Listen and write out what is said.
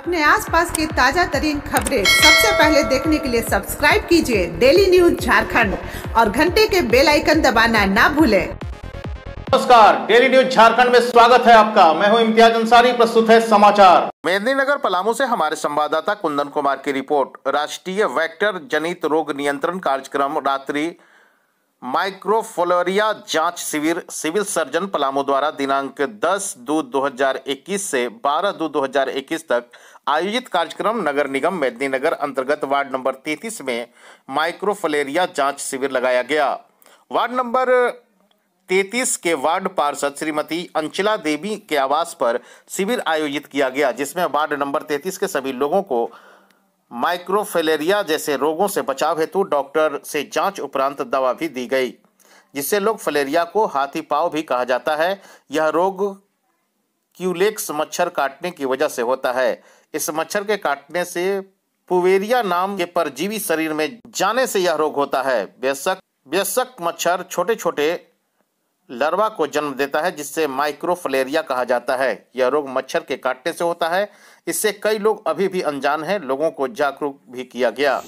अपने आसपास की ताज़ा तरीन खबरें सबसे पहले देखने के लिए सब्सक्राइब कीजिए डेली न्यूज झारखंड और घंटे के बेल आइकन दबाना ना भूले नमस्कार डेली न्यूज झारखंड में स्वागत है आपका मैं हूं इम्तियाज अंसारी प्रस्तुत है समाचार मेदिनीनगर पलामू से हमारे संवाददाता कुंदन कुमार की रिपोर्ट राष्ट्रीय वेक्टर जनित रोग नियंत्रण कार्यक्रम रात्रि माइक्रोफोलोरिया जांच शिविर सिविल सर्जन पलामू द्वारा दिनांक 10 दो 2021 से 12 दो 2021 तक आयोजित कार्यक्रम नगर निगम मेदिनीनगर अंतर्गत वार्ड नंबर 33 में माइक्रोफोलेरिया जांच शिविर लगाया गया वार्ड नंबर 33 के वार्ड पार्षद श्रीमती अंचला देवी के आवास पर शिविर आयोजित किया गया जिसमें वार्ड नंबर 33 के सभी लोगों को माइक्रोफेलेरिया जैसे रोगों से बचाव हेतु डॉक्टर से जांच उपरांत दवा भी दी गई जिससे लोग फलेरिया को हाथी पाव भी कहा जाता है यह रोग क्यूलेक्स मच्छर काटने की वजह से होता है इस मच्छर के काटने से पुवेरिया नाम के परजीवी शरीर में जाने से यह रोग होता है व्यस्क व्यस्क मच्छर छोटे छोटे लार्वा को जन्म देता है जिससे माइक्रोफलेरिया कहा जाता है यह रोग मच्छर के काटने से होता है इससे कई लोग अभी भी अनजान हैं लोगों को जागरूक भी किया गया